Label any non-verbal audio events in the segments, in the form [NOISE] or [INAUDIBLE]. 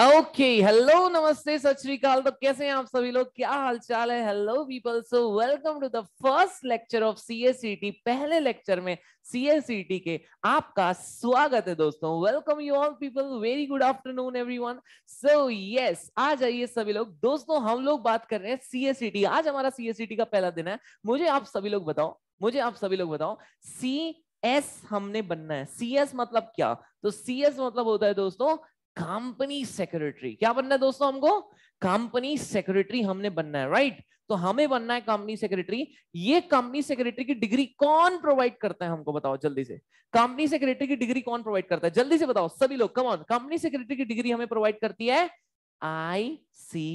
Okay hello नमस्ते सत तो कैसे हैं आप सभी लोग क्या हालचाल है hello people so welcome to the first lecture of CSEET पहले लेक्चर में सीएसईटी e के आपका स्वागत है दोस्तों welcome you all people very good afternoon everyone so yes आ जाइए सभी लोग दोस्तों हम लोग बात कर रहे हैं सीएसईटी e आज हमारा सीएसईटी e का पहला दिन है मुझे आप सभी लोग बताओ मुझे आप सभी लोग बताओ सी एस हमने बनना है सी एस मतलब क्या तो सी एस मतलब होता है दोस्तों कंपनी सेक्रेटरी क्या बनना है दोस्तों हमको कंपनी सेक्रेटरी हमने बनना है राइट तो हमें बनना है कंपनी सेक्रेटरी ये कंपनी सेक्रेटरी की डिग्री कौन प्रोवाइड करता है हमको बताओ जल्दी से कंपनी सेक्रेटरी की डिग्री कौन प्रोवाइड करता है जल्दी से बताओ सभी लोग कम ऑन कंपनी सेक्रेटरी की डिग्री हमें प्रोवाइड करती है आई सी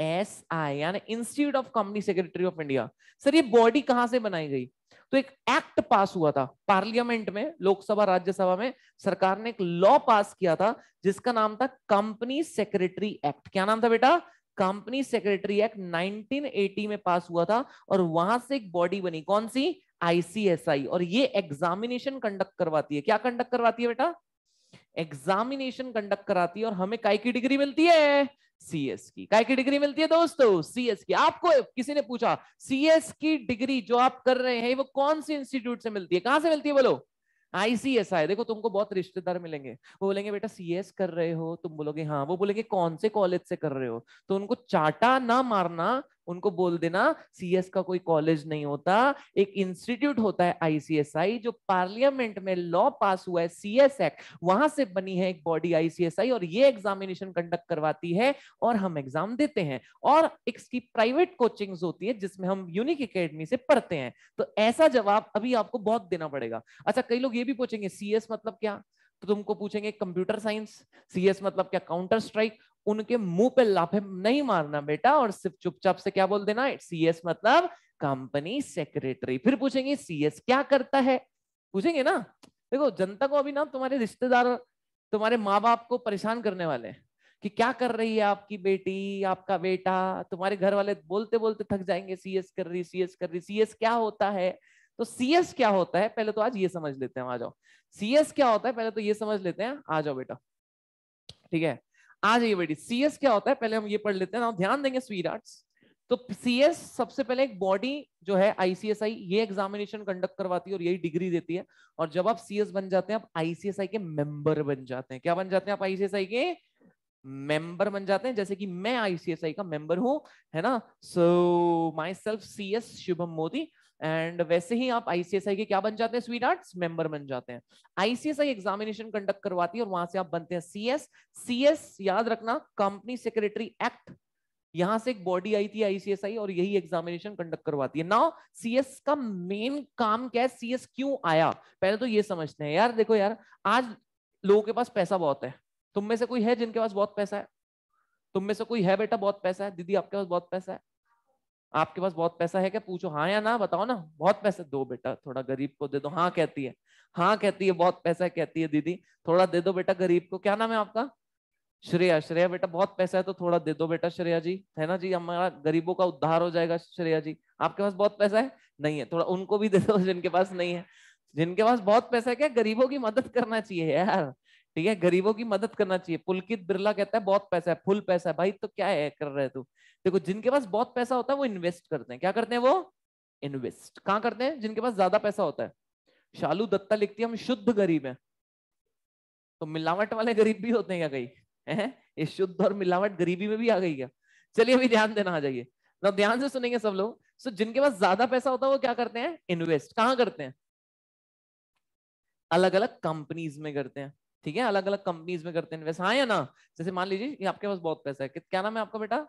एस आई यानी institute of company secretary of India sir ये बॉडी कहां से बनाई गई तो एक एक्ट पास हुआ था पार्लियामेंट में लोकसभा राज्यसभा में सरकार ने एक लॉ पास किया था जिसका नाम था कंपनी सेक्रेटरी एक्ट क्या नाम था बेटा कंपनी सेक्रेटरी एक्ट 1980 में पास हुआ था और वहां से एक बॉडी बनी कौन सी आईसीएसआई और ये एग्जामिनेशन कंडक्ट करवाती है क्या कंडक्ट करवाती है बेटा एग्जामिनेशन कंडक्ट कराती है और हमें काय की डिग्री मिलती है सीएस की काय की डिग्री मिलती है दोस्तों सीएस की आपको किसी ने पूछा सीएस की डिग्री जो आप कर रहे हैं वो कौन सी इंस्टीट्यूट से मिलती है कहां से मिलती है बोलो आईसीएसआई देखो तुमको बहुत रिश्तेदार मिलेंगे वो बोलेंगे बेटा सीएस कर रहे हो तुम बोलोगे हाँ वो बोलेंगे कौन से कॉलेज से कर रहे हो तो उनको चाटा ना मारना उनको बोल देना सीएस का कोई कॉलेज नहीं होता एक इंस्टीट्यूट होता है आईसीएसआई जो पार्लियामेंट में लॉ पास हुआ है सीएस एक्ट वहां से बनी है एक बॉडी आईसीएसआई और ये एग्जामिनेशन कंडक्ट करवाती है और हम एग्जाम देते हैं और इसकी प्राइवेट कोचिंग होती है जिसमें हम यूनिक अकेडमी से पढ़ते हैं तो ऐसा जवाब अभी आपको बहुत देना पड़ेगा अच्छा कई लोग ये भी पूछेंगे सीएस मतलब क्या तो तुमको पूछेंगे कंप्यूटर साइंस सीएस मतलब क्या काउंटर स्ट्राइक उनके मुंह पे लाफे नहीं मारना बेटा और सिर्फ चुपचाप से क्या बोल देना सीएस मतलब कंपनी सेक्रेटरी फिर पूछेंगे सीएस क्या करता है पूछेंगे ना देखो जनता को अभी ना तुम्हारे रिश्तेदार तुम्हारे माँ बाप को परेशान करने वाले कि क्या कर रही है आपकी बेटी आपका बेटा तुम्हारे घर वाले बोलते बोलते थक जाएंगे सीएस कर रही सीएस कर रही सीएस क्या होता है तो सीएस क्या होता है पहले तो आज ये समझ लेते हैं आ जाओ सीएस क्या होता है पहले तो ये समझ लेते हैं आ जाओ बेटा ठीक है आ जाइए बेटी सीएस क्या होता है पहले हम ये पढ़ लेते हैं ध्यान देंगे स्वीट आर्ट्स तो सीएस सबसे पहले एक बॉडी जो है आईसीएसआई ये एग्जामिनेशन कंडक्ट करवाती है और यही डिग्री देती है और जब आप सीएस बन जाते हैं आप आईसीएसआई के मेंबर बन जाते हैं क्या बन जाते हैं आप आईसीएसआई के मेंबर बन जाते हैं जैसे कि मैं आईसीएसआई का मेंबर हूं है ना so myself C S Shubham Modi and वैसे ही आप आईसीएसआई के क्या बन जाते हैं स्वीट आर्ट्स मेंबर बन जाते हैं आईसीएसआई एग्जामिनेशन कंडक्ट करवाती है और वहां से आप बनते हैं सीएस सीएस याद रखना कंपनी सेक्रेटरी एक्ट यहां से एक बॉडी आई थी आईसीएसआई और यही एग्जामिनेशन कंडक्ट करवाती है नाउ सीएस का मेन काम क्या है सीएस क्यों आया पहले तो ये समझते हैं यार देखो यार आज लोगों के पास पैसा बहुत है तुम में से कोई है जिनके पास बहुत पैसा है तुम में से कोई है बेटा बहुत पैसा है दीदी आपके पास बहुत पैसा है आपके पास बहुत पैसा है क्या पूछो हाँ या ना बताओ ना बहुत पैसा दो बेटा थोड़ा गरीब को दे दो हाँ कहती है हाँ कहती है बहुत पैसा कहती है दीदी थोड़ा दे दो बेटा गरीब को क्या नाम है आपका श्रेया श्रेया बेटा बहुत पैसा है तो थोड़ा दे दो बेटा श्रेया जी है ना जी हमारा गरीबों का उद्धार हो जाएगा श्रेया जी आपके पास बहुत पैसा है नहीं है थोड़ा उनको भी दे दो जिनके पास नहीं है जिनके पास बहुत पैसा है क्या गरीबों की मदद करना चाहिए यार ठीक है गरीबों की मदद करना चाहिए पुलकित बिरला कहता है बहुत पैसा है फुल पैसा है भाई तो क्या है कर रहे तू देखो जिनके पास बहुत पैसा होता है वो इन्वेस्ट करते हैं क्या करते हैं वो इन्वेस्ट कहाँ करते हैं जिनके पास ज्यादा पैसा होता है शालू दत्ता लिखती है हम शुद्ध गरीब हैं तो मिलावट वाले गरीब भी होते हैं क्या कहीं है ये शुद्ध और मिलावट गरीबी में भी आ गई क्या चलिए अभी ध्यान देना आ जाइए ना ध्यान से सुनेंगे सब लोग सो जिनके पास ज्यादा पैसा होता है वो क्या करते हैं इन्वेस्ट कहाँ करते हैं अलग अलग कंपनीज में करते हैं ठीक है अलग अलग कंपनीज में करते हैं इन्वेस्ट हाँ या ना जैसे मान लीजिए आपके पास बहुत पैसा है क्या नाम है आपका बेटा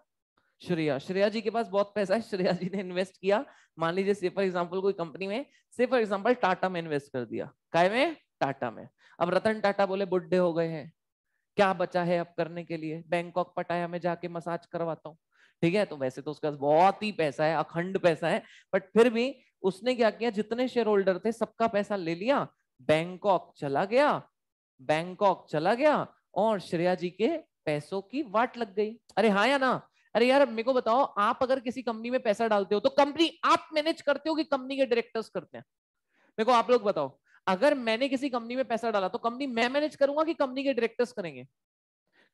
श्रेया श्रेया जी के पास बहुत पैसा है [LAUGHS] श्रेया जी ने इन्वेस्ट किया मान लीजिए से फॉर एग्जाम्पल कोई कंपनी में से फॉर एग्जाम्पल टाटा में इन्वेस्ट कर दिया काय में टाटा में अब रतन टाटा बोले बुढ़े हो गए हैं क्या बचा है अब करने के लिए बैंकॉक पटाया में जाके मसाज करवाता हूँ ठीक है तो वैसे तो उसका बहुत ही पैसा है अखंड पैसा है बट फिर भी उसने क्या किया जितने शेयर होल्डर थे सबका पैसा ले लिया बैंकॉक चला गया बैंकॉक चला गया और श्रेया जी के पैसों की वाट लग गई अरे हाँ या ना अरे यार मेरे को बताओ आप अगर किसी कंपनी में पैसा डालते हो तो कंपनी आप मैनेज करते हो कि कंपनी के डायरेक्टर्स करते हैं मेरे को आप लोग बताओ अगर मैंने किसी कंपनी में पैसा डाला तो कंपनी मैं मैनेज करूंगा कि कंपनी के डायरेक्टर्स करेंगे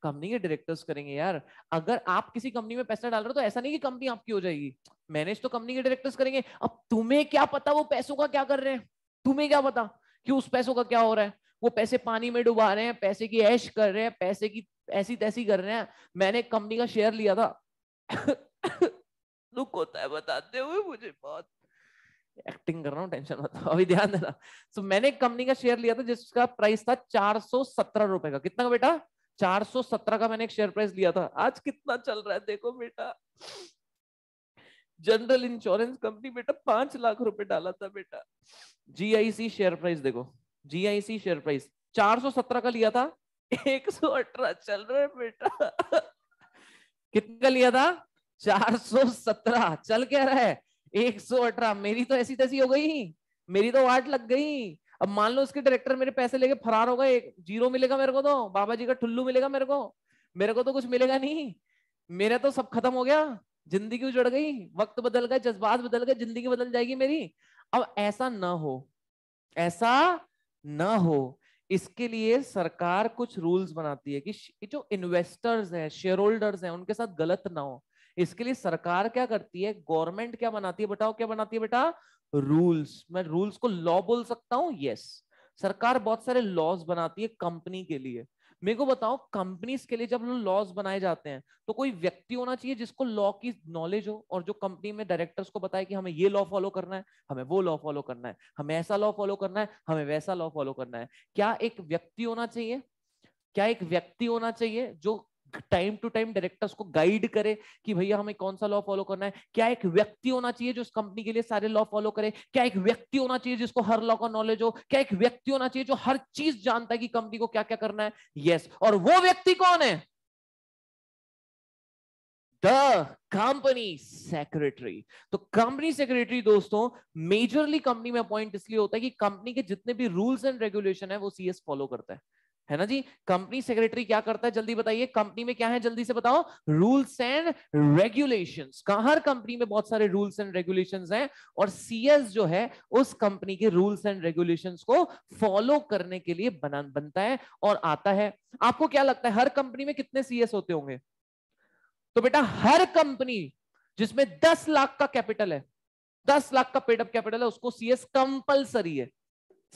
कंपनी के डायरेक्टर्स करेंगे यार अगर आप किसी कंपनी में पैसा डाल रहे हो तो ऐसा नहीं कि कंपनी आपकी हो जाएगी मैनेज तो कंपनी के डायरेक्टर्स करेंगे अब तुम्हें क्या पता वो पैसों का क्या कर रहे हैं तुम्हें क्या पता कि उस पैसों का क्या हो रहा है वो पैसे पानी में डुबा रहे हैं पैसे की ऐश कर रहे हैं पैसे की ऐसी तैसी कर रहे हैं मैंने कंपनी का शेयर लिया था दुख होता है बताते हुए मुझे बहुत एक्टिंग कर रहा हूँ टेंशन मत अभी ध्यान देना सो so, मैंने कंपनी का शेयर लिया था जिसका प्राइस था चार सौ सत्रह रुपए का कितना का बेटा चार सौ सत्रह का मैंने एक शेयर प्राइस लिया था आज कितना चल रहा है देखो बेटा जनरल इंश्योरेंस कंपनी बेटा पांच लाख रुपए डाला था बेटा जीआईसी शेयर प्राइस देखो जीआईसी शेयर प्राइस 417 का लिया था 118 चल रहा है बेटा कितने का लिया था 417 चल क्या रहा है 118 मेरी तो ऐसी तैसी हो गई मेरी तो वाट लग गई अब मान लो उसके डायरेक्टर मेरे पैसे लेके फरार हो गए जीरो मिलेगा मेरे को तो बाबा जी का ठुल्लू मिलेगा मेरे को मेरे को तो कुछ मिलेगा नहीं मेरा तो सब खत्म हो गया जिंदगी उजड़ गई वक्त बदल गए जज्बात बदल गए जिंदगी बदल जाएगी मेरी अब ऐसा ना हो ऐसा ना हो इसके लिए सरकार कुछ रूल्स बनाती है कि जो इन्वेस्टर्स हैं शेयर होल्डर्स हैं उनके साथ गलत ना हो इसके लिए सरकार क्या करती है गवर्नमेंट क्या बनाती है बताओ क्या बनाती है बेटा रूल्स मैं रूल्स को लॉ बोल सकता हूँ यस सरकार बहुत सारे लॉज बनाती है कंपनी के लिए मेरे को बताओ कंपनीज के लिए जब लॉज बनाए जाते हैं तो कोई व्यक्ति होना चाहिए जिसको लॉ की नॉलेज हो और जो कंपनी में डायरेक्टर्स को बताए कि हमें ये लॉ फॉलो करना है हमें वो लॉ फॉलो करना है हमें ऐसा लॉ फॉलो करना है हमें वैसा लॉ फॉलो करना है क्या एक व्यक्ति होना चाहिए क्या एक व्यक्ति होना चाहिए जो टाइम टू टाइम डायरेक्टर्स को गाइड करे कि भैया हमें कौन सा लॉ फॉलो करना है क्या एक व्यक्ति होना चाहिए जो इस कंपनी के लिए सारे लॉ फॉलो करे क्या एक व्यक्ति होना चाहिए जिसको हर लॉ का नॉलेज हो क्या एक व्यक्ति होना चाहिए जो हर चीज जानता है कि कंपनी को क्या क्या करना है यस yes. और वो व्यक्ति कौन है द कंपनी सेक्रेटरी तो कंपनी सेक्रेटरी दोस्तों मेजरली कंपनी में अपॉइंट इसलिए होता है कि कंपनी के जितने भी रूल्स एंड रेगुलेशन है वो सीएस फॉलो करता है है ना जी कंपनी सेक्रेटरी क्या करता है जल्दी बताइए कंपनी में क्या है जल्दी से बताओ रूल्स एंड रेगुलेशंस हर कंपनी में बहुत सारे रूल्स एंड रेगुलेशंस हैं और सीएस जो है उस कंपनी के रूल्स एंड रेगुलेशंस को फॉलो करने के लिए बना बनता है और आता है आपको क्या लगता है हर कंपनी में कितने सीएस होते होंगे तो बेटा हर कंपनी जिसमें दस लाख का कैपिटल है दस लाख का पेडअप कैपिटल है उसको सीएस कंपल्सरी है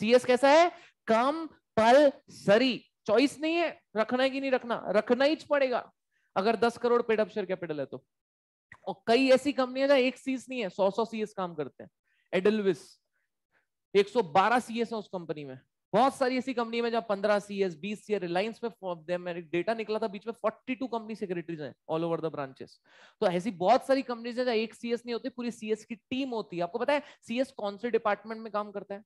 सीएस कैसा है कम पल सरी चॉइस नहीं है रखना है कि नहीं रखना रखना ही पड़ेगा अगर दस करोड़ पेड अपशेयर कैपिटल है तो और कई ऐसी कंपनियां जहां एक सीएस नहीं है सौ सौ सीएस काम करते हैं एडलविस 112 सीएस है उस कंपनी में बहुत सारी ऐसी कंपनी में जहां 15 सीएस 20 सीएस रिलायंस में डेटा निकला था बीच में 42 कंपनी सेक्रेटरीज हैं ऑल ओवर द ब्रांचेस तो ऐसी बहुत सारी कंपनीज है जहां एक सीएस नहीं होती पूरी सीएस की टीम होती है आपको पता है सीएस कौन से डिपार्टमेंट में काम करता है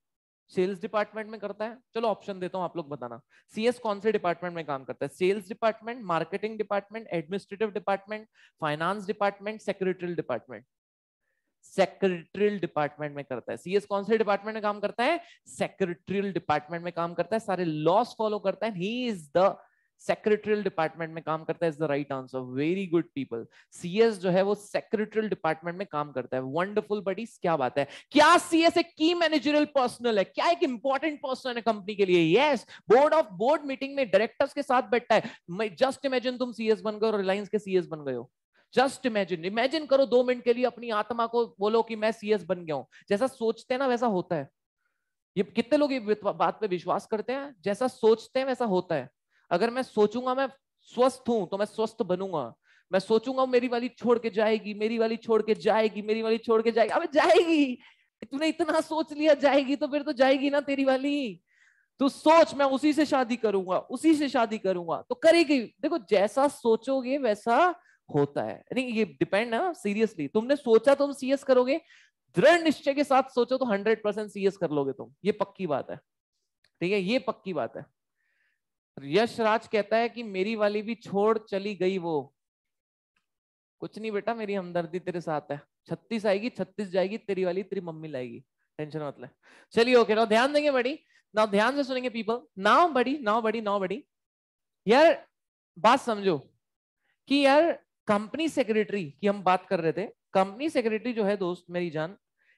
सेल्स डिपार्टमेंट में करता है चलो ऑप्शन देता हूँ आप लोग बताना सीएस कौन से डिपार्टमेंट में काम करता है sales department marketing department administrative department finance department secretarial department secretarial department में करता है सीएस कौन से डिपार्टमेंट में काम करता है सेक्रेटरियल डिपार्टमेंट में काम करता है सारे लॉस फॉलो करता है he is the secretarial department में काम करता है is the right answer very good people CS जो है वो सेक्रेटरियल डिपार्टमेंट में काम करता है वंडरफुल बडीज क्या बात है क्या सीएस एक की मैनेजरियल पर्सनल है क्या एक इंपॉर्टेंट पर्सन है कंपनी के लिए yes board of board meeting में डायरेक्टर्स के साथ बैठता है जस्ट इमेजिन तुम सीएस बन गए और रिलायंस के सीएस बन गए हो जस्ट इमेजिन इमेजिन करो दो मिनट के लिए अपनी आत्मा को बोलो कि मैं सीएस बन गया हूं जैसा सोचते हैं ना वैसा होता है ये कितने लोग ये बात पे विश्वास करते हैं जैसा सोचते हैं वैसा होता है अगर मैं सोचूंगा मैं स्वस्थ हूं तो मैं स्वस्थ बनूंगा मैं सोचूंगा मेरी वाली छोड़ के जाएगी मेरी वाली छोड़ के जाएगी मेरी वाली छोड़ के जाएगी अब जाएगी तूने इतना सोच लिया जाएगी तो फिर तो जाएगी ना तेरी वाली तो सोच मैं उसी से शादी करूंगा उसी से शादी करूंगा तो करेगी देखो जैसा सोचोगे वैसा होता है नहीं ये डिपेंड ना सीरियसली तुमने सोचा तो तुम सीएस करोगे दृढ़ निश्चय के साथ सोचो तो हंड्रेड परसेंट सीएस कर लोगे तुम ये पक्की बात है ठीक है ये पक्की बात है यश राज कहता है कि मेरी वाली भी छोड़ चली गई वो कुछ नहीं बेटा मेरी हमदर्दी तेरे साथ है छत्तीस आएगी छत्तीस जाएगी तेरी वाली तेरी मम्मी लाएगी टेंशन मत ले चलिए ओके ना ध्यान देंगे बड़ी ना ध्यान से सुनेंगे people now buddy now buddy now buddy यार बात समझो कि यार कंपनी सेक्रेटरी की हम बात कर रहे थे कंपनी सेक्रेटरी जो है दोस्त मेरी जान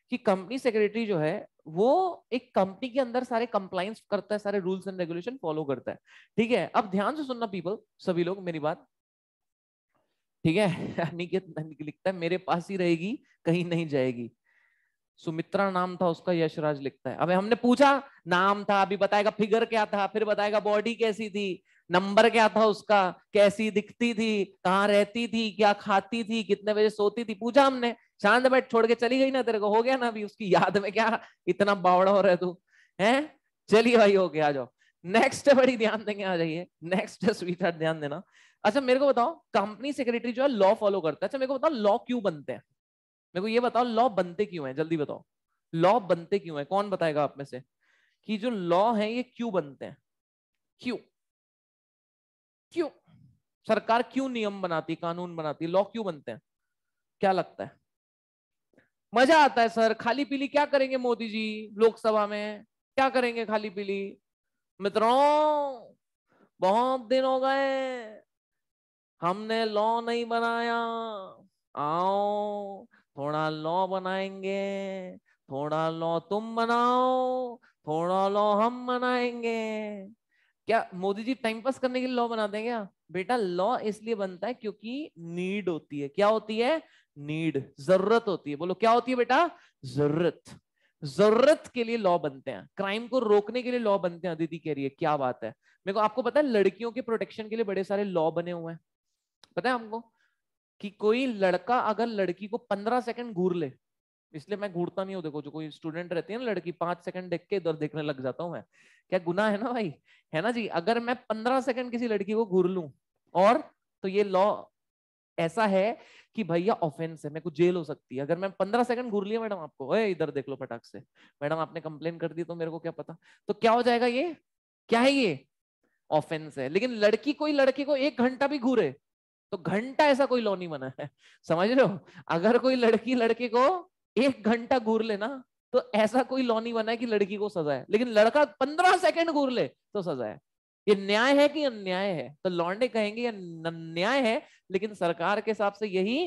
कि कंपनी सेक्रेटरी जो है वो एक कंपनी के अंदर सारे कंप्लाइंस करता है सारे रूल्स एंड रेगुलेशन फॉलो करता है ठीक है अब ध्यान से सुनना पीपल सभी लोग मेरी बात ठीक है [LAUGHS] अनिकेत लिखता है मेरे पास ही रहेगी कहीं नहीं जाएगी सुमित्रा नाम था उसका यशराज लिखता है अब हमने पूछा नाम था अभी बताएगा फिगर क्या था फिर बताएगा बॉडी कैसी थी नंबर क्या था उसका कैसी दिखती थी कहाँ रहती थी क्या खाती थी कितने बजे सोती थी पूछा हमने चांद बैठ छोड़ के चली गई ना तेरे को हो गया ना अभी उसकी याद में क्या इतना बावड़ा हो रहा है तू है चलिए भाई हो गया आ जाओ नेक्स्ट बड़ी ध्यान देंगे आ जाइए नेक्स्ट हार्ट ध्यान देना अच्छा मेरे को बताओ कंपनी सेक्रेटरी जो है लॉ फॉलो करता है अच्छा मेरे को बताओ लॉ क्यों बनते हैं मेरे को ये बताओ लॉ बनते क्यों है जल्दी बताओ लॉ बनते क्यों है कौन बताएगा आप में से कि जो लॉ है ये क्यों बनते हैं क्यों क्यों सरकार क्यों नियम बनाती कानून बनाती लॉ क्यों बनते हैं क्या लगता है मजा आता है सर खाली पीली क्या करेंगे मोदी जी लोकसभा में क्या करेंगे खाली पीली मित्रों बहुत दिन हो गए हमने लॉ नहीं बनाया आओ थोड़ा लॉ बनाएंगे थोड़ा लॉ तुम बनाओ थोड़ा लॉ हम बनाएंगे क्या मोदी जी टाइम पास करने के लिए लॉ बना देंगे हाँ। बेटा लॉ इसलिए बनता है क्योंकि नीड होती है क्या होती है नीड जरूरत होती है बोलो क्या होती है बेटा जरूरत जरूरत के लिए लॉ बनते हैं क्राइम को रोकने के लिए लॉ बनते हैं अदिति कह रही है क्या बात है मेरे को आपको पता है लड़कियों के प्रोटेक्शन के लिए बड़े सारे लॉ बने हुए हैं पता है हमको कि कोई लड़का अगर लड़की को पंद्रह सेकंड घूर ले इसलिए मैं घूरता नहीं हूँ देखो जो कोई स्टूडेंट रहती है ना लड़की पांच सेकंड देख के इधर देखने लग जाता हूँ मैं क्या गुना है ना भाई है ना जी अगर मैं पंद्रह सेकंड किसी लड़की को घूर लू और तो ये लॉ ऐसा है कि भैया ऑफेंस है मेरे को जेल हो सकती है अगर मैं पंद्रह सेकंड घूर लिया मैडम आपको इधर देख लो पटाख से मैडम आपने कंप्लेन कर दी तो मेरे को क्या पता तो क्या हो जाएगा ये क्या है ये ऑफेंस है लेकिन लड़की कोई लड़के को एक घंटा भी घूरे तो घंटा ऐसा कोई लॉ नहीं बना है [LAUGHS] समझ रहे हो अगर कोई लड़की लड़के को एक घंटा घूर ले ना तो ऐसा कोई लॉ नहीं बना है कि लड़की को सजा है लेकिन लड़का पंद्रह सेकंड घूर ले तो सजा है ये न्याय है कि अन्याय है तो लॉन्डे कहेंगे न्याय है लेकिन सरकार के हिसाब से यही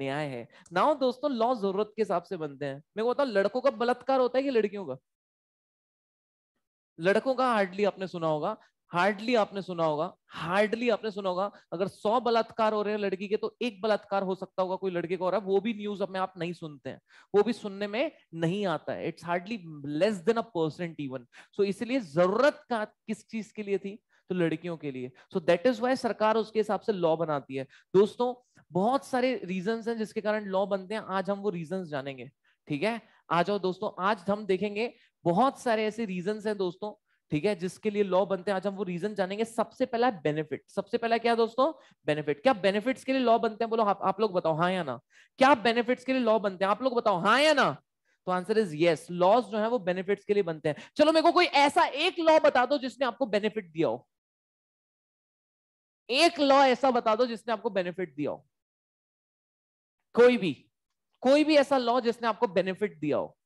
न्याय है ना दोस्तों लॉ जरूरत के हिसाब से बनते हैं मेरे को लड़कों का बलात्कार होता है कि लड़कियों का लड़कों का हार्डली आपने सुना होगा हार्डली आपने सुना होगा हार्डली आपने सुना होगा अगर सौ बलात्कार हो रहे हैं लड़की के तो एक बलात्कार हो सकता होगा कोई लड़के को हो रहा है वो भी न्यूज अपने आप नहीं सुनते हैं वो भी सुनने में नहीं आता है it's hardly less than a percent even so इसलिए जरूरत का किस चीज के लिए थी तो लड़कियों के लिए सो दैट इज वाई सरकार उसके हिसाब से लॉ बनाती है दोस्तों बहुत सारे रीजन हैं जिसके कारण लॉ बनते हैं आज हम वो रीजन जानेंगे ठीक है आ जाओ दोस्तों आज हम देखेंगे बहुत सारे ऐसे रीजन हैं दोस्तों ठीक है जिसके लिए लॉ बनते हैं आज हम वो रीजन जानेंगे सबसे पहला है बेनिफिट सबसे पहला क्या दोस्तों बेनिफिट क्या बेनिफिट्स के लिए लॉ बनते हैं बोलो आप, आप लोग बताओ हाँ या ना क्या बेनिफिट्स के लिए लॉ बनते हैं आप लोग बताओ हाँ या ना तो आंसर इज यस लॉज जो है वो बेनिफिट के लिए बनते हैं चलो मेरे को कोई ऐसा एक लॉ बता दो जिसने आपको बेनिफिट दिया हो एक लॉ ऐसा बता दो जिसने आपको बेनिफिट दिया हो कोई भी कोई भी ऐसा लॉ जिसने आपको बेनिफिट दिया हो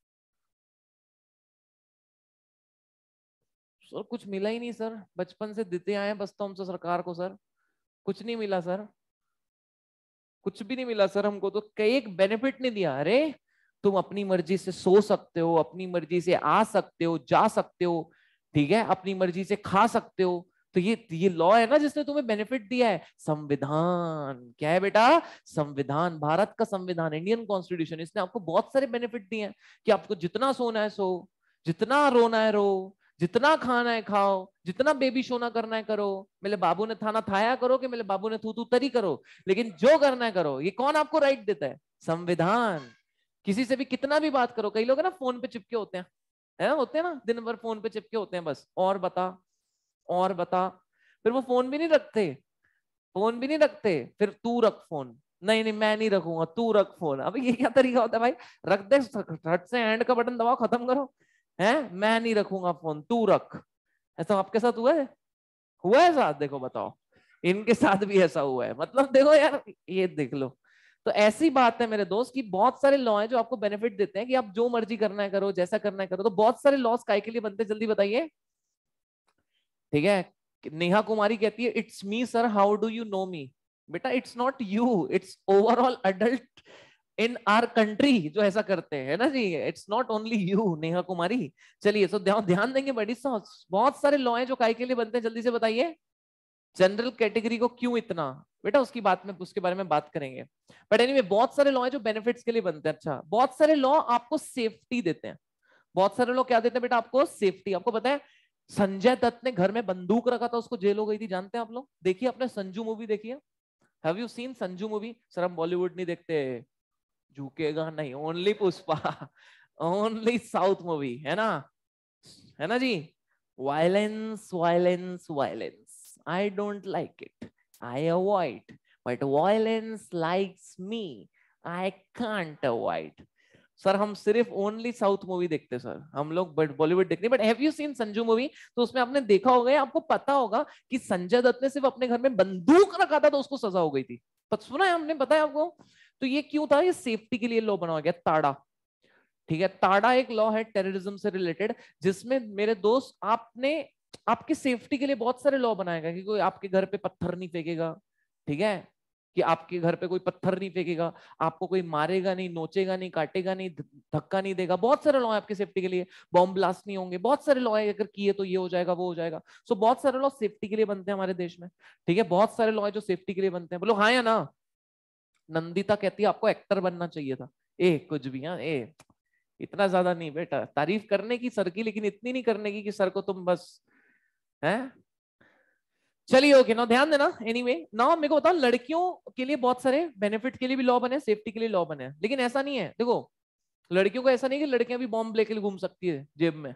सर कुछ मिला ही नहीं सर बचपन से देते आए बस तो हमसे सरकार को सर कुछ नहीं मिला सर कुछ भी नहीं मिला सर हमको तो कई एक बेनिफिट नहीं दिया अरे तुम अपनी मर्जी से सो सकते हो अपनी मर्जी से आ सकते हो जा सकते हो ठीक है अपनी मर्जी से खा सकते हो तो ये ये लॉ है ना जिसने तुम्हें बेनिफिट दिया है संविधान क्या है बेटा संविधान भारत का संविधान इंडियन कॉन्स्टिट्यूशन इसने आपको बहुत सारे बेनिफिट दिए हैं कि आपको जितना सोना है सो जितना रोना है रो जितना खाना है खाओ जितना बेबी शोना करना है करो मेरे बाबू ने थाना थाया करो कि मेरे बाबू ने तू तू तरी करो लेकिन जो करना है करो ये कौन आपको राइट देता है संविधान किसी से भी कितना भी बात करो कई लोग ना फोन पे चिपके होते हैं है होते हैं ना दिन भर फोन पे चिपके होते हैं बस और बता और बता फिर वो फोन भी नहीं रखते फोन भी नहीं रखते फिर तू रख फोन नहीं नहीं मैं नहीं रखूंगा तू रख फोन अब ये क्या तरीका होता है भाई रख दे हट से हैंड का बटन दबाओ खत्म करो है मैं नहीं रखूंगा फोन तू रख ऐसा आपके साथ हुआ है हुआ है साथ देखो बताओ इनके साथ भी ऐसा हुआ है मतलब देखो यार ये देख लो तो ऐसी बात है मेरे दोस्त कि बहुत सारे लॉ हैं जो आपको बेनिफिट देते हैं कि आप जो मर्जी करना है करो जैसा करना है करो तो बहुत सारे लॉस काय के लिए बनते जल्दी बताइए ठीक है नेहा कुमारी कहती है it's me sir how do you know me बेटा it's not you it's overall adult in our country जो ऐसा करते हैं ना जी it's not only you Neha Kumari चलिए सो ध्यान ध्यान देंगे बड़ी बहुत सारे लॉ हैं जो काय के लिए बनते हैं जल्दी से बताइए जनरल कैटेगरी को क्यों इतना बेटा उसकी बात में उसके बारे में बात करेंगे बट एनी anyway, बहुत सारे लॉ हैं जो बेनिफिट्स के लिए बनते हैं अच्छा बहुत सारे लॉ आपको सेफ्टी देते हैं बहुत सारे लोग क्या देते हैं बेटा आपको सेफ्टी आपको पता है संजय दत्त ने घर में बंदूक रखा था उसको जेल हो गई थी जानते हैं आप लोग देखिए आपने संजू मूवी देखी है have you seen Sanju movie sir हम बॉलीवुड नहीं देखते झुकेगा नहीं only Pushpa only south movie है ना है ना जी violence violence violence I don't like it I avoid but violence likes me I can't avoid sir हम सिर्फ ओनली साउथ मूवी देखते सर हम लोग बट बॉलीवुड देखते but have you seen Sanju movie तो उसमें आपने देखा होगा आपको पता होगा कि संजय दत्त ने सिर्फ अपने घर में बंदूक रखा था तो उसको सजा हो गई थी पर सुना है हमने बताया आपको तो ये क्यों था ये सेफ्टी के लिए लॉ बनाया गया ताड़ा ठीक है ताड़ा एक लॉ है टेररिज्म से रिलेटेड जिसमें मेरे दोस्त आपने आपकी सेफ्टी के लिए बहुत सारे लॉ बनाएगा कि कोई आपके घर पे पत्थर नहीं फेंकेगा ठीक है कि आपके घर पे कोई पत्थर नहीं फेंकेगा आपको कोई मारेगा नहीं नोचेगा नहीं काटेगा नहीं धक्का नहीं देगा बहुत सारे लॉ आपके सेफ्टी के लिए बॉम्ब ब्लास्ट नहीं होंगे बहुत सारे लॉ अगर किए तो ये हो जाएगा वो हो जाएगा सो so, बहुत सारे लॉ सेफ्टी के लिए बनते हैं हमारे देश में ठीक है बहुत सारे लॉ है जो सेफ्टी के लिए बनते हैं बोलो हाँ या ना नंदिता कहती है आपको एक्टर बनना चाहिए था ए कुछ भी हाँ ए इतना ज्यादा नहीं बेटा तारीफ करने की सर की लेकिन इतनी नहीं करने की कि सर को तुम बस हैं चलिए ओके ना ध्यान देना एनीवे वे ना मेरे को बताओ लड़कियों के लिए बहुत सारे बेनिफिट के लिए भी लॉ बने सेफ्टी के लिए लॉ बने लेकिन ऐसा नहीं है देखो लड़कियों को ऐसा नहीं कि लड़कियां भी बॉम्ब लेके घूम सकती है जेब में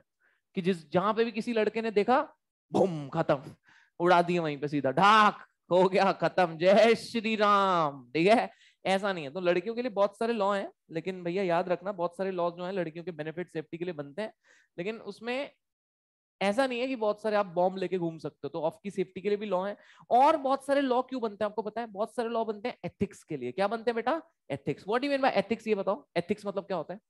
कि जिस जहां पे भी किसी लड़के ने देखा बुम खत्म उड़ा दिए वहीं पे सीधा ढाक हो गया खत्म जय श्री राम ठीक है ऐसा नहीं है तो लड़कियों के लिए बहुत सारे लॉ हैं लेकिन भैया याद रखना बहुत सारे लॉ जो है लड़कियों के बेनिफिट सेफ्टी के लिए बनते हैं लेकिन उसमें ऐसा नहीं है कि बहुत सारे आप बॉम्ब लेके घूम सकते हो तो ऑफ की सेफ्टी के लिए भी लॉ है और बहुत सारे लॉ क्यों बनते हैं आपको पता है बहुत सारे लॉ बनते हैं एथिक्स के लिए क्या बनते हैं बेटा ethics what you mean by ethics ये बताओ एथिक्स मतलब क्या होता है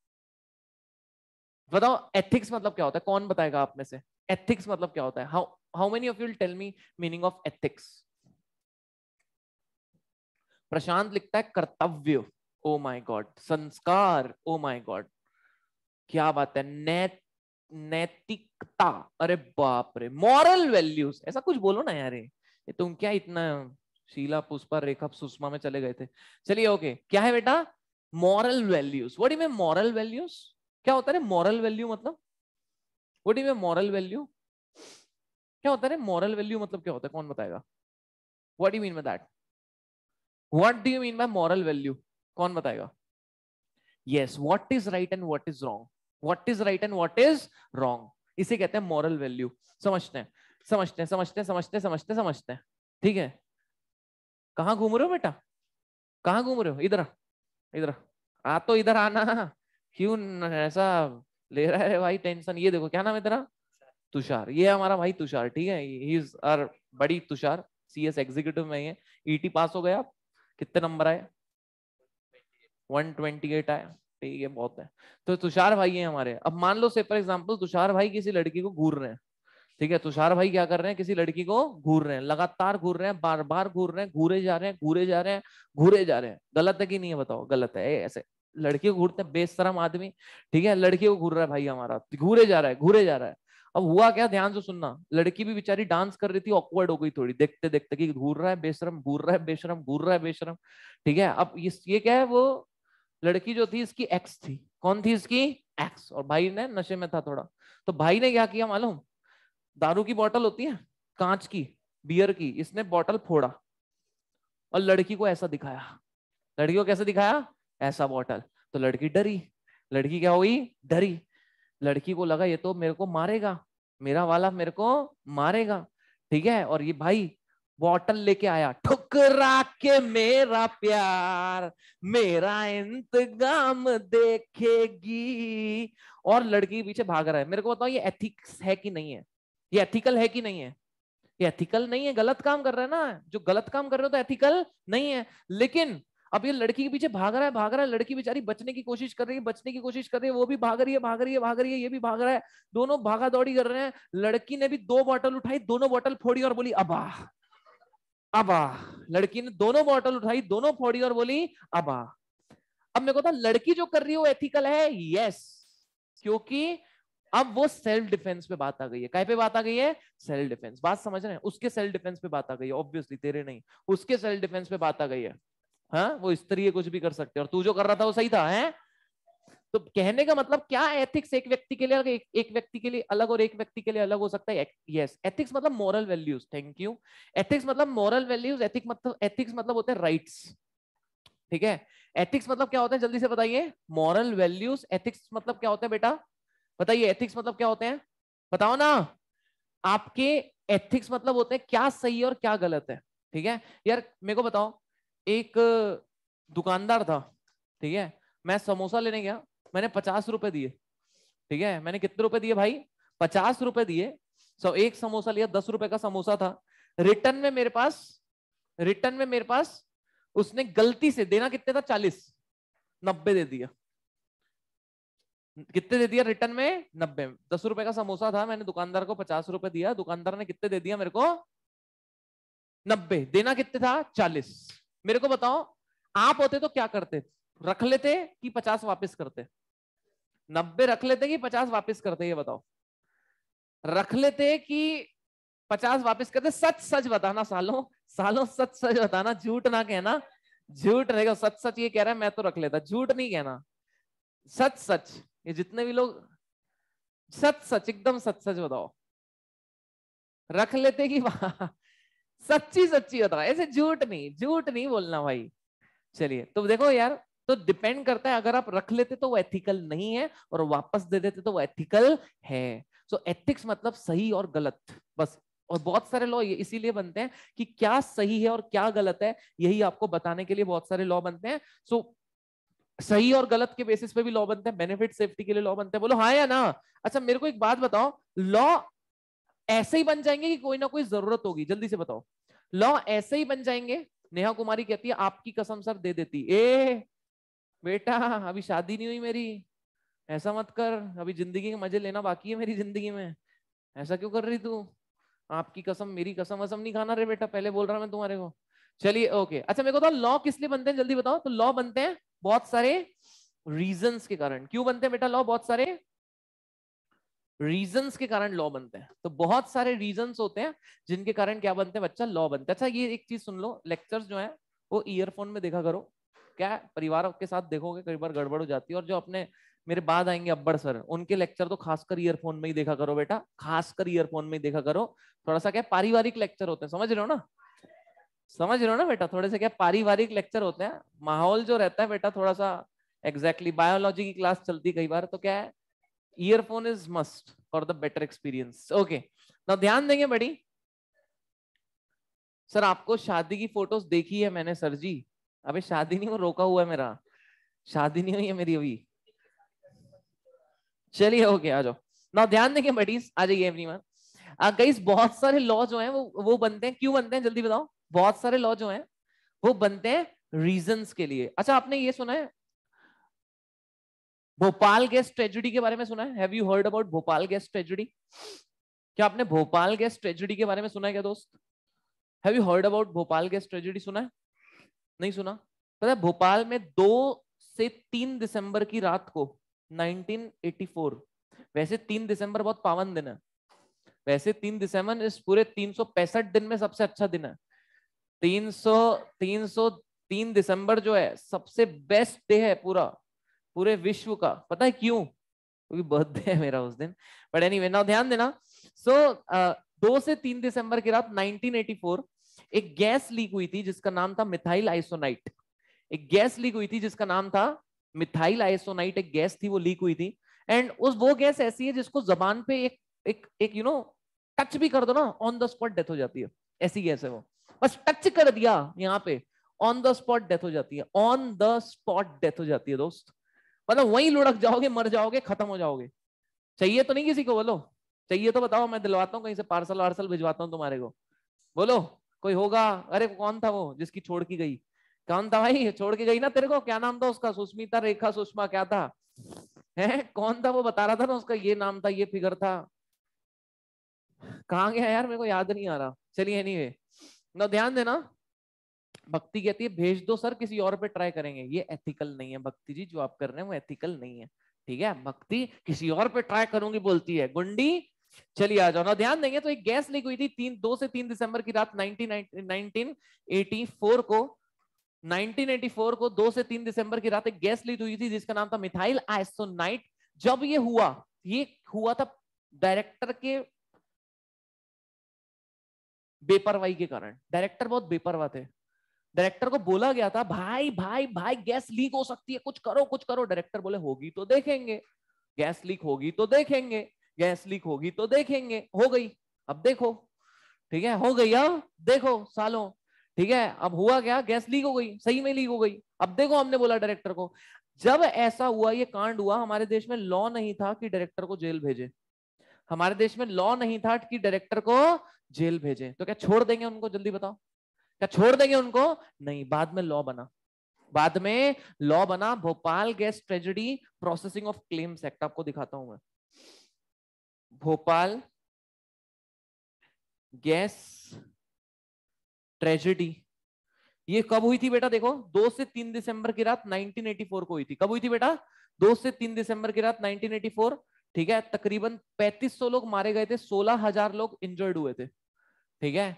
बताओ एथिक्स मतलब क्या होता है कौन बताएगा आप में से एथिक्स मतलब क्या होता है how how many of you tell me meaning of ethics Prashant लिखता है कर्तव्य ओ माय गॉड संस्कार ओ माय गॉड क्या बात है नैत नैतिकता अरे बाप रे मॉरल वैल्यूज ऐसा कुछ बोलो ना यार ये तुम क्या इतना शीला पुष्पा रेखा सुषमा में चले गए थे चलिए ओके क्या है बेटा moral values what is moral values क्या होता है मॉरल वैल्यू मतलब वट इमे मॉरल वैल्यू क्या होता है मॉरल वैल्यू मतलब क्या होता है कौन बताएगा what you mean by that what do you mean by moral value कौन बताएगा yes what is right and what is wrong what is right and what is wrong इसे कहते हैं मॉरल वैल्यू समझते हैं समझते हैं समझते हैं समझते हैं समझते हैं समझते हैं ठीक है कहाँ घूम रहे हो बेटा कहाँ घूम रहे हो इधर इधर आ तो इधर आना क्यों ऐसा ले रहा है भाई टेंशन ये देखो क्या नाम है तेरा तुषार ये हमारा भाई तुषार ठीक है he is our buddy Tushar C S executive में ईटी पास हो गया कितने नंबर आए वन ट्वेंटी एट आया ठीक है बहुत है तो तुषार भाई है हमारे अब मान लो से फॉर एग्जाम्पल तुषार भाई किसी लड़की को घूर रहे हैं ठीक है तुषार भाई क्या कर रहे हैं किसी लड़की को घूर रहे हैं लगातार घूर रहे हैं बार बार घूर रहे हैं घूरे जा रहे हैं घूरे जा रहे हैं घूरे जा रहे हैं गलत है कि नहीं है बताओ गलत है ऐसे लड़की को घूरते हैं बेसरम आदमी ठीक है लड़की को घूर रहा है भाई हमारा घूरे जा रहा है घूरे जा रहा है अब हुआ क्या ध्यान से सुनना लड़की भी बेचारी डांस कर रही थी ऑकवर्ड हो गई थोड़ी देखते देखते कि घूर रहा है बेशरम घूर रहा है बेशरम घूर रहा है बेशरम ठीक है अब ये क्या है वो लड़की जो थी इसकी एक्स थी कौन थी इसकी एक्स और भाई ने नशे में था थोड़ा तो भाई ने क्या किया मालूम दारू की बोतल होती है कांच की बियर की इसने बोतल फोड़ा और लड़की को ऐसा दिखाया लड़की को कैसे दिखाया ऐसा बोतल तो लड़की डरी लड़की क्या हुई डरी लड़की को लगा ये तो मेरे को मारेगा मेरा वाला मेरे को मारेगा ठीक है और ये भाई बॉटल लेके आया ठुकरा के मेरा प्यार मेरा इंतजाम देखेगी और लड़की पीछे भाग रहा है मेरे को बताओ ये एथिक्स है कि नहीं है ये एथिकल है कि नहीं है ये एथिकल नहीं है गलत काम कर रहा है ना जो गलत काम कर रहे हो तो एथिकल नहीं है लेकिन अब ये लड़की के पीछे भाग रहा है भाग रहा है लड़की बेचारी बचने की कोशिश कर रही है बचने की कोशिश कर रही है वो भी भाग रही है भाग रही है भाग रही है ये भी भाग रहा है दोनों भागा दौड़ी कर रहे हैं लड़की ने भी दो बॉटल उठाई दोनों बॉटल फोड़ी और बोली अबा अबा लड़की ने दोनों बॉटल उठाई दोनों फोड़ी और बोली अबा अब मेरे को था लड़की जो कर रही है वो एथिकल है यस क्योंकि अब वो सेल्फ डिफेंस पे बात आ गई है कह पे बात आ गई है सेल्फ डिफेंस बात समझ रहे हैं उसके सेल्फ डिफेंस पे बात आ गई है ऑब्वियसली तेरे नहीं उसके सेल्फ डिफेंस पे बात आ गई है हा? वो इस तरीके कुछ भी कर सकते हैं और तू जो कर रहा था वो सही था है तो कहने का मतलब क्या एथिक्स एक व्यक्ति के लिए अलग एक, एक व्यक्ति के लिए अलग और एक व्यक्ति के लिए अलग हो सकता है यस एथिक्स मतलब moral values thank you ethics मतलब मॉरल वैल्यूज एथिक मतलब एथिक्स मतलब होते हैं राइट्स ठीक है एथिक्स मतलब क्या होते हैं जल्दी से बताइए मॉरल वैल्यूज एथिक्स मतलब क्या होते हैं बेटा बताइए एथिक्स मतलब क्या होते हैं बताओ ना आपके एथिक्स मतलब होते हैं क्या सही और क्या गलत है ठीक है यार मेरे को बताओ एक दुकानदार था ठीक है मैं समोसा लेने गया मैंने पचास रुपए दिए ठीक है मैंने कितने रुपए दिए भाई पचास रुपए दिए सो एक समोसा लिया दस रुपए का समोसा था रिटर्न में मेरे पास रिटर्न में मेरे पास उसने गलती से देना कितने था चालीस नब्बे दे दिया कितने दे दिया रिटर्न में नब्बे दस रुपए का समोसा था मैंने दुकानदार को पचास रुपए दिया दुकानदार ने कितने दे दिया मेरे को नब्बे देना कितने था चालीस मेरे को बताओ आप होते तो क्या करते रख लेते कि पचास वापस करते नब्बे रख लेते कि पचास वापस करते ये बताओ रख लेते कि पचास वापस करते सच सच बताना सालों सालों सच सच बताना झूठ ना कहना झूठ रहेगा सच सच ये कह रहा है मैं तो रख लेता झूठ नहीं कहना सच सच ये जितने भी लोग सच सच एकदम सच सच बताओ रख लेते कि सच्ची सच्ची बताओ ऐसे झूठ नहीं झूठ नहीं बोलना भाई चलिए तो देखो यार तो डिपेंड करता है अगर आप रख लेते तो वो एथिकल नहीं है और वापस दे देते तो वो एथिकल है सो so, एथिक्स मतलब सही और गलत बस और बहुत सारे लॉ इसीलिए बनते हैं कि क्या सही है और क्या गलत है यही आपको बताने के लिए बहुत सारे लॉ बनते हैं सो so, सही और गलत के बेसिस पे भी लॉ बनते हैं बेनिफिट सेफ्टी के लिए लॉ बनते हैं बोलो हाँ या ना अच्छा मेरे को एक बात बताओ लॉ ऐसे ही बन जाएंगे कि कोई ना कोई जरूरत होगी जल्दी से बताओ लॉ ऐसे ही बन जाएंगे नेहा कुमारी कहती है आपकी कसम सर दे देती ए बेटा अभी शादी नहीं हुई मेरी ऐसा मत कर अभी जिंदगी के मजे लेना बाकी है मेरी जिंदगी में ऐसा क्यों कर रही तू आपकी कसम मेरी कसम वसम नहीं खाना रे बेटा पहले बोल रहा मैं तुम्हारे को चलिए ओके अच्छा मेरे को बताओ लॉ किस लिए बनते हैं जल्दी बताओ तो लॉ बनते हैं बहुत सारे रीजन के कारण क्यों बनते हैं बेटा लॉ बहुत सारे रीजन के कारण लॉ बनते हैं तो बहुत सारे रीजन होते हैं जिनके कारण क्या बनते हैं बच्चा लॉ बनता है अच्छा ये एक चीज सुन लो लेक्चर्स जो है वो ईयरफोन में देखा करो क्या परिवार के साथ देखोगे कई बार गड़बड़ हो जाती है और जो अपने मेरे बाद आएंगे अब्बड़ सर उनके लेक्चर तो खासकर ईयरफोन में ही देखा करो बेटा खासकर ईयरफोन में ही देखा करो थोड़ा सा क्या पारिवारिक लेक्चर होते हैं समझ रहे हो ना समझ रहे हो ना बेटा थोड़े से क्या पारिवारिक लेक्चर होते हैं माहौल जो रहता है बेटा थोड़ा सा एग्जैक्टली exactly, बायोलॉजी की क्लास चलती कई बार तो क्या है earphone is must for the better experience okay ना ध्यान देंगे बड़ी सर आपको शादी की फोटोज देखी है मैंने सर जी अभी शादी नहीं हो रोका हुआ है मेरा शादी नहीं हुई है मेरी अभी चलिए ओके आ जाओ ना ध्यान देखिए बडीज आ जाइए वन गाइस बहुत सारे लॉ जो हैं वो वो बनते हैं क्यों बनते हैं जल्दी बताओ बहुत सारे लॉ जो हैं वो बनते हैं रीजन के लिए अच्छा आपने ये सुना है भोपाल गैस ट्रेजिडी के बारे में सुना है you heard about Bhopal gas tragedy क्या आपने भोपाल गैस ट्रेजिडी के बारे में सुना है क्या दोस्त have you heard about Bhopal gas tragedy सुना है नहीं सुना पता है भोपाल में दो से तीन दिसंबर की रात को 1984 वैसे तीन दिसंबर बहुत पावन दिन है वैसे तीन दिसंबर इस पूरे तीन दिन में सबसे अच्छा दिन है तीन सौ तीन सौ तीन दिसंबर जो है सबसे बेस्ट डे है पूरा पूरे विश्व का पता है क्यों क्योंकि बर्थडे है मेरा उस दिन बट एनी anyway, नाउ ध्यान देना सो so, uh, दो से तीन दिसंबर की रात 1984 एक गैस लीक हुई थी जिसका नाम था मिथाइल आइसोनाइट एक गैस लीक हुई थी जिसका नाम था मिथाइल आइसोनाइट एक गैस थी वो लीक हुई थी एंड उस वो गैस ऐसी है जिसको जबान पे एक एक एक यू नो टच भी कर दो ना ऑन द स्पॉट डेथ हो जाती है ऐसी गैस है वो बस टच कर दिया यहाँ पे ऑन द स्पॉट डेथ हो जाती है ऑन द स्पॉट डेथ हो जाती है दोस्त मतलब वहीं लुढ़क जाओगे मर जाओगे खत्म हो जाओगे चाहिए तो नहीं किसी को बोलो चाहिए तो बताओ मैं दिलवाता हूँ कहीं से पार्सल वार्सल भिजवाता हूँ तुम्हारे को बोलो कोई होगा अरे कौन था वो जिसकी छोड़ की गई कौन था भाई छोड़ के गई ना तेरे को क्या नाम था उसका सुष्मिता रेखा सुषमा क्या था है कौन था वो बता रहा था ना उसका ये नाम था ये फिगर था कहा गया यार मेरे को याद नहीं आ रहा चलिए एनीवे ना ध्यान देना भक्ति कहती है भेज दो सर किसी और पे ट्राई करेंगे ये एथिकल नहीं है भक्ति जी जो आप कर रहे हैं वो एथिकल नहीं है ठीक है भक्ति किसी और पे ट्राई करूंगी बोलती है गुंडी चलिए आ जाओ ना ध्यान देंगे तो एक गैस लीक हुई थी तीन दो से तीन दिसंबर की रात नाइनटीन को 1984 को दो से तीन दिसंबर की रात एक गैस लीक हुई थी जिसका नाम था मिथाइल आइसोनाइट जब ये हुआ ये हुआ था डायरेक्टर के बेपरवाही के कारण डायरेक्टर बहुत बेपरवाह थे डायरेक्टर को बोला गया था भाई भाई भाई गैस लीक हो सकती है कुछ करो कुछ करो डायरेक्टर बोले होगी तो देखेंगे गैस लीक होगी तो देखेंगे गैस लीक होगी तो देखेंगे हो गई अब देखो ठीक है हो गई अब देखो सालों ठीक है अब हुआ क्या गैस लीक हो गई सही में लीक हो गई अब देखो हमने बोला डायरेक्टर को जब ऐसा हुआ ये कांड हुआ हमारे देश में लॉ नहीं था कि डायरेक्टर को जेल भेजे हमारे देश में लॉ नहीं था कि डायरेक्टर को जेल भेजे तो क्या छोड़ देंगे उनको जल्दी बताओ क्या छोड़ देंगे उनको नहीं बाद में लॉ बना बाद में लॉ बना Bhopal gas tragedy processing of claims act आपको दिखाता हूं मैं भोपाल गैस ट्रेजेडी ये कब हुई थी बेटा देखो दो से तीन दिसंबर की रात 1984 को हुई थी कब हुई थी बेटा दो से तीन दिसंबर की रात 1984 ठीक है तकरीबन 3500 लोग मारे गए थे 16000 लोग इंजर्ड हुए थे ठीक है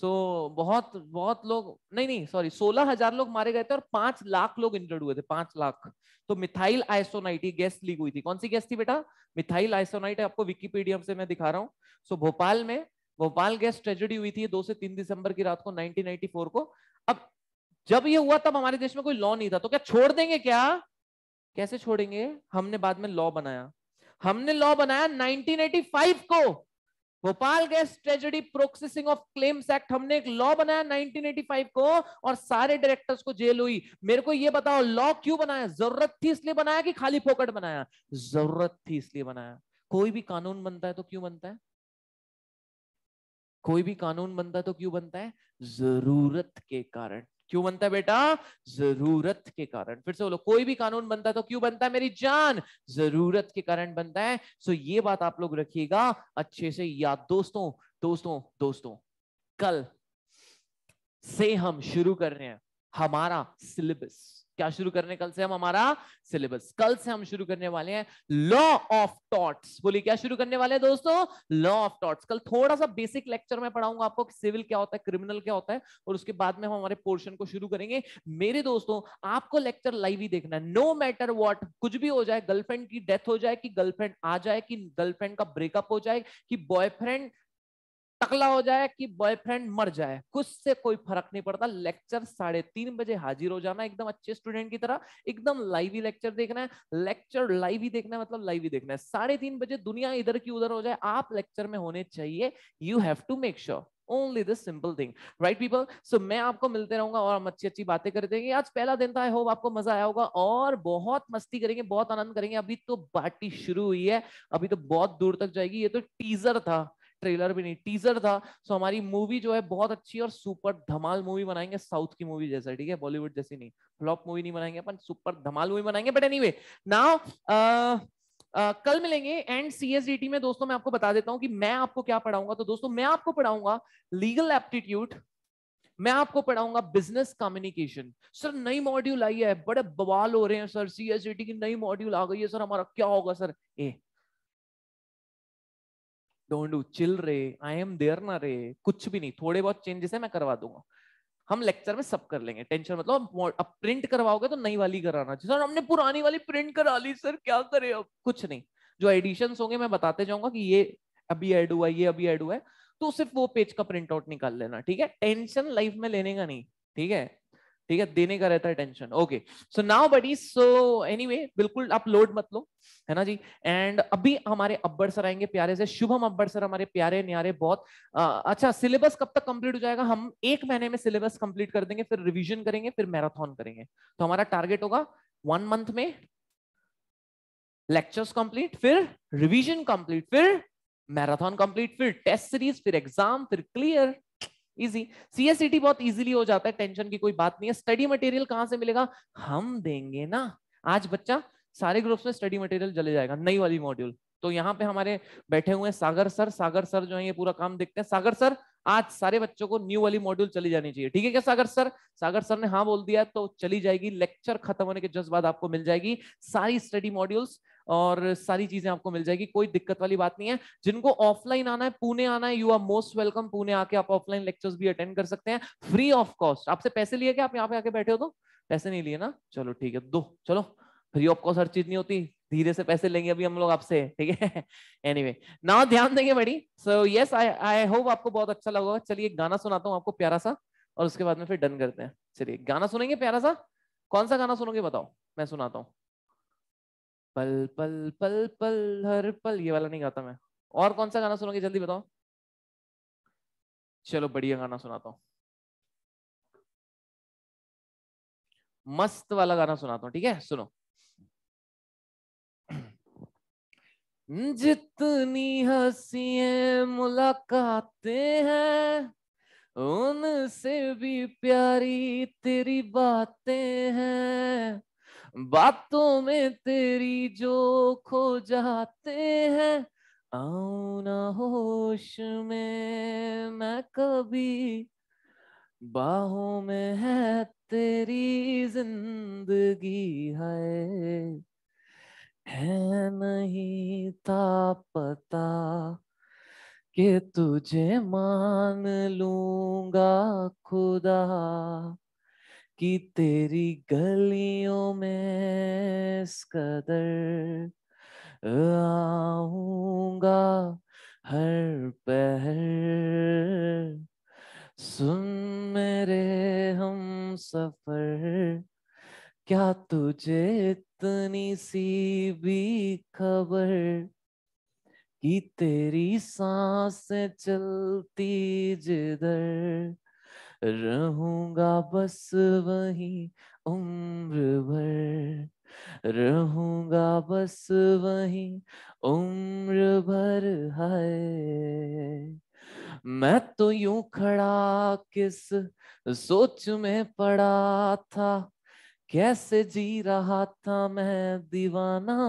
सो so, बहुत बहुत लोग नहीं नहीं सॉरी सोलह हजार लोग मारे गए थे और पांच लाख लोग इंजर्ड हुए थे पांच लाख तो मिथाइल आइसोनाइट गैस लीक हुई थी कौन सी गैस थी बेटा मिथाइल आइसोनाइट आपको विकीपीडियम से मैं दिखा रहा हूँ सो so, भोपाल में भोपाल गैस ट्रेजेडी हुई थी दो से तीन दिसंबर की रात को नाइनटीन को अब जब ये हुआ तब हमारे देश में कोई लॉ नहीं था तो क्या छोड़ देंगे क्या कैसे छोड़ेंगे हमने बाद में लॉ बनाया हमने लॉ बनाया 1985 को Bhopal gas tragedy processing of claims act हमने एक लॉ बनाया 1985 को और सारे डायरेक्टर्स को जेल हुई मेरे को ये बताओ लॉ क्यों बनाया जरूरत थी इसलिए बनाया कि खाली फोकट बनाया जरूरत थी इसलिए बनाया कोई भी कानून बनता है तो क्यों बनता है कोई भी कानून बनता है तो क्यों बनता है जरूरत के कारण क्यों बनता है बेटा जरूरत के कारण फिर से बोलो कोई भी कानून बनता है तो क्यों बनता है मेरी जान जरूरत के कारण बनता है सो ये बात आप लोग रखिएगा अच्छे से याद दोस्तों दोस्तों दोस्तों कल से हम शुरू कर रहे हैं हमारा सिलेबस क्या शुरू करने कल से हम हमारा सिलेबस कल से हम शुरू करने वाले हैं लॉ ऑफ टॉट्स बोलिए क्या शुरू करने वाले हैं दोस्तों लॉ ऑफ टॉट्स कल थोड़ा सा बेसिक लेक्चर में पढ़ाऊंगा आपको कि सिविल क्या होता है क्रिमिनल क्या होता है और उसके बाद में हम हमारे पोर्शन को शुरू करेंगे मेरे दोस्तों आपको लेक्चर लाइव ही देखना है नो मैटर वॉट कुछ भी हो जाए गर्लफ्रेंड की डेथ हो जाए कि गर्लफ्रेंड आ जाए कि गर्लफ्रेंड का ब्रेकअप हो जाए कि बॉयफ्रेंड टकला हो जाए कि बॉयफ्रेंड मर जाए कुछ से कोई फर्क नहीं पड़ता लेक्चर साढ़े तीन बजे हाजिर हो जाना एकदम अच्छे स्टूडेंट की तरह एकदम लाइव ही लेक्चर देखना है लेक्चर लाइव ही देखना है मतलब लाइव ही देखना है साढ़े तीन बजे दुनिया इधर की उधर हो जाए आप लेक्चर में होने चाहिए you have to make sure Only this simple thing right people so मैं आपको मिलते रहूंगा और हम अच्छी अच्छी बातें करते रहेंगे आज पहला दिन था आई होप आपको मजा आया होगा और बहुत मस्ती करेंगे बहुत आनंद करेंगे अभी तो बाटी शुरू हुई है अभी तो बहुत दूर तक जाएगी ये तो टीजर था ट्रेलर भी नहीं टीजर था सो हमारी मूवी जो है बहुत अच्छी और सुपर धमाल मूवी बनाएंगे साउथ की मूवी जैसा ठीक है बॉलीवुड जैसी नहीं फ्लॉप मूवी नहीं बनाएंगे अपन सुपर धमाल मूवी बनाएंगे बट एनी वे नाउ कल मिलेंगे एंड सी में दोस्तों मैं आपको बता देता हूं कि मैं आपको क्या पढ़ाऊंगा तो दोस्तों मैं आपको पढ़ाऊंगा लीगल एप्टीट्यूड मैं आपको पढ़ाऊंगा बिजनेस कम्युनिकेशन सर नई मॉड्यूल आई है बड़े बवाल हो रहे हैं सर सी की नई मॉड्यूल आ गई है सर हमारा क्या होगा सर ए डोंट डू चिल रे आई एम देयर ना रे कुछ भी नहीं थोड़े बहुत चेंजेस है मैं करवा दूंगा हम लेक्चर में सब कर लेंगे टेंशन मतलब अब प्रिंट करवाओगे तो नई वाली कराना चाहिए सर हमने पुरानी वाली प्रिंट करा ली सर क्या करें अब कुछ नहीं जो एडिशन होंगे मैं बताते जाऊंगा कि ये अभी ऐड हुआ ये अभी ऐड हुआ है तो सिर्फ वो पेज का प्रिंट आउट निकाल लेना ठीक है टेंशन लाइफ में लेने का नहीं ठीक है ठीक है देने का रहता है tension okay so now buddy so any बिल्कुल आप लोड मत लो है ना जी एंड अभी हमारे अब्बर सर आएंगे प्यारे से शुभम अब्बर सर हमारे प्यारे न्यारे बहुत आ, अच्छा सिलेबस कब तक कंप्लीट हो जाएगा हम एक महीने में सिलेबस कंप्लीट कर देंगे फिर रिविजन करेंगे फिर मैराथन करेंगे तो हमारा टारगेट होगा वन मंथ में लेक्चर्स कंप्लीट फिर रिविजन कंप्लीट फिर मैराथन कंप्लीट फिर टेस्ट सीरीज फिर एग्जाम फिर क्लियर इजी सीएसईटी e बहुत इजीली हो जाता है टेंशन की कोई बात नहीं है स्टडी मटेरियल कहां से मिलेगा हम देंगे ना आज बच्चा सारे ग्रुप्स में स्टडी मटेरियल चले जाएगा नई वाली मॉड्यूल तो यहाँ पे हमारे बैठे हुए सागर सर सागर सर जो है ये पूरा काम देखते हैं सागर सर आज सारे बच्चों को न्यू वाली मॉड्यूल चली जानी चाहिए ठीक है क्या सागर सर सागर सर ने हाँ बोल दिया तो चली जाएगी लेक्चर खत्म होने के जस्ट बाद आपको मिल जाएगी सारी स्टडी मॉड्यूल्स और सारी चीजें आपको मिल जाएगी कोई दिक्कत वाली बात नहीं है जिनको ऑफलाइन आना है पुणे आना है you are most welcome Pune आके आप ऑफलाइन लेक्चर्स भी अटेंड कर सकते हैं फ्री ऑफ कॉस्ट आपसे पैसे लिए क्या आप यहाँ पे आके बैठे हो तो पैसे नहीं लिए ना चलो ठीक है दो चलो फ्री ऑफ कॉस्ट हर चीज नहीं होती धीरे से पैसे लेंगे अभी हम लोग आपसे ठीक है एनीवे [LAUGHS] ना ध्यान देंगे बड़ी so yes I I hope आपको बहुत अच्छा लगा चलिए गाना सुनाता हूँ आपको प्यारा सा और उसके बाद में फिर डन करते हैं चलिए गाना सुनेंगे प्यारा सा कौन सा गाना सुनोगे बताओ मैं सुनाता हूँ पल पल पल पल हर पल ये वाला नहीं गाता मैं और कौन सा गाना सुनोगे जल्दी बताओ चलो बढ़िया गाना सुनाता हूँ मस्त वाला गाना सुनाता हूँ ठीक है सुनो जितनी हसी मुलाकातें हैं उनसे भी प्यारी तेरी बातें हैं बातों में तेरी जो खो जाते हैं ना होश में मैं कभी बाहों में है तेरी जिंदगी है है नहीं था पता कि तुझे मान लूंगा खुदा कि तेरी गलियों में इस कदर आऊंगा हर पहर सुन मेरे हम सफर क्या तुझे इतनी सी भी खबर कि तेरी सांसें चलती जिधर रहूंगा बस वहीं उम्र भर रहूंगा बस वही उम्र भर है मैं तो यूं खड़ा किस सोच में पड़ा था कैसे जी रहा था मैं दीवाना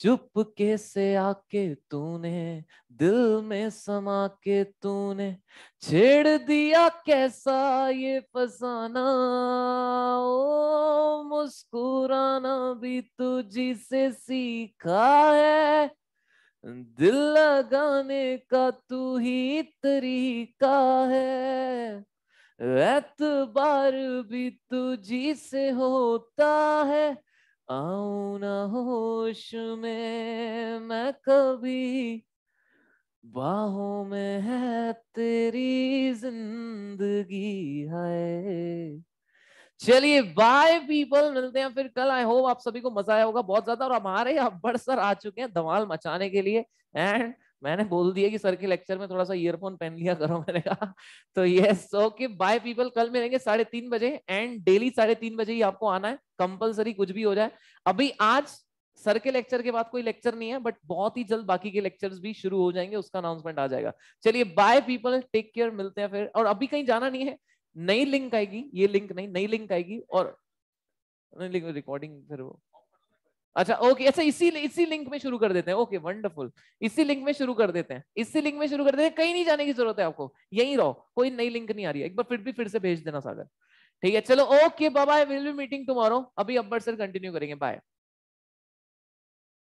चुप से आके तूने दिल में समा के तूने छेड़ दिया कैसा ये फसाना ओ मुस्कुराना भी तुझी से सीखा है दिल लगाने का तू ही तरीका है एतबार भी तुझी से होता है आऊ ना होश में मैं कभी बाहों में है तेरी जिंदगी है चलिए बाय पीपल मिलते हैं फिर कल आई होप आप सभी को मजा आया होगा बहुत ज्यादा और हमारे यहाँ बढ़ सर आ चुके हैं धमाल मचाने के लिए एंड मैंने बोल दिया कि सर के लेक्चर में थोड़ा सा ईयरफोन पहन लिया करो [LAUGHS] मैंने कहा तो ये सो कि बाय पीपल कल मिलेंगे साढ़े तीन बजे एंड डेली साढ़े तीन बजे ही आपको आना है कंपलसरी कुछ भी हो जाए अभी आज सर के लेक्चर के बाद कोई लेक्चर नहीं है बट बहुत ही जल्द बाकी के लेक्चर्स भी शुरू हो जाएंगे उसका अनाउंसमेंट आ जाएगा चलिए बाय पीपल टेक केयर मिलते हैं फिर और अभी कहीं जाना नहीं है नई लिंक आएगी ये लिंक नहीं नई लिंक आएगी और लिंक रिकॉर्डिंग फिर वो अच्छा ओके अच्छा इसी इसी लिंक में शुरू कर देते हैं ओके वंडरफुल इसी लिंक में शुरू कर देते हैं इसी लिंक में शुरू कर देते हैं कहीं नहीं जाने की जरूरत है आपको यहीं रहो कोई नई लिंक नहीं आ रही है एक बार फिर भी फिर से भेज देना सागर ठीक है चलो okay bye will be meeting tomorrow अभी अब्बर सर कंटिन्यू करेंगे बाय